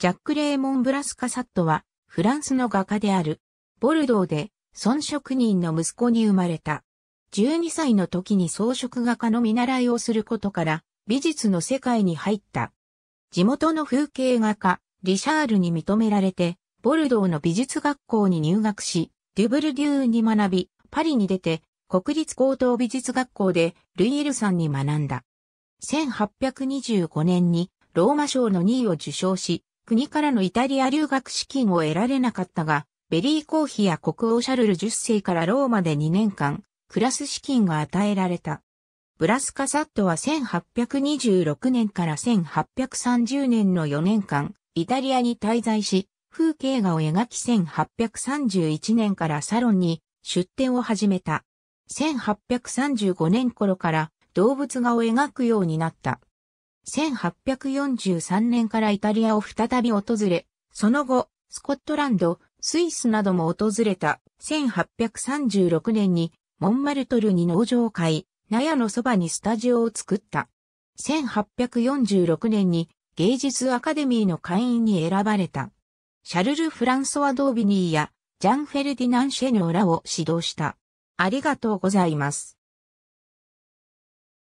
ジャック・レーモン・ブラスカサットは、フランスの画家である。ボルドーで、孫職人の息子に生まれた。12歳の時に装飾画家の見習いをすることから、美術の世界に入った。地元の風景画家、リシャールに認められて、ボルドーの美術学校に入学し、デュブルデューンに学び、パリに出て、国立高等美術学校でルイエルさんに学んだ。1825年にローマ賞の2位を受賞し、国からのイタリア留学資金を得られなかったが、ベリーコーヒーや国王シャルル10世からローマで2年間、暮らす資金が与えられた。ブラスカサットは1826年から1830年の4年間、イタリアに滞在し、風景画を描き1831年からサロンに出展を始めた。1835年頃から動物画を描くようになった。1843年からイタリアを再び訪れ、その後、スコットランド、スイスなども訪れた1836年にモンマルトルに農場を買い、納屋のそばにスタジオを作った。1846年に芸術アカデミーの会員に選ばれた。シャルル・フランソワ・ドービニーやジャン・フェルディナン・シェニョーらを指導した。ありがとうございます。